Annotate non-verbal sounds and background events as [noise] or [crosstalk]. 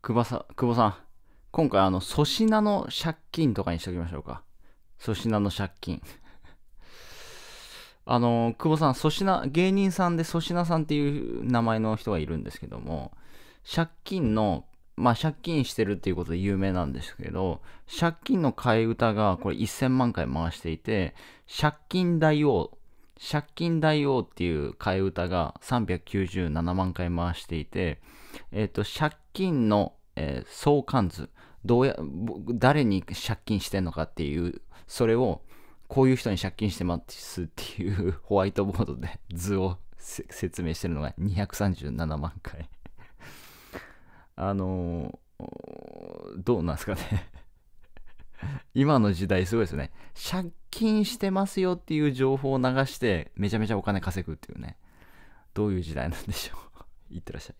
久保さん、久保さん。今回、あの、粗品の借金とかにしときましょうか。粗品の借金。[laughs] あの、久保さん、粗品、芸人さんで粗品さんっていう名前の人がいるんですけども、借金の、まあ、借金してるっていうことで有名なんですけど、借金の替え歌がこれ1000万回回していて、借金大王借金大王っていう替え歌が397万回回していて、えっ、ー、と、借金の、えー、相関図、どうや、誰に借金してんのかっていう、それを、こういう人に借金してますっていう [laughs] ホワイトボードで図を説明してるのが237万回あのー、どうなんですかね今の時代すごいですね。借金してますよっていう情報を流して、めちゃめちゃお金稼ぐっていうね。どういう時代なんでしょう。い [laughs] ってらっしゃい。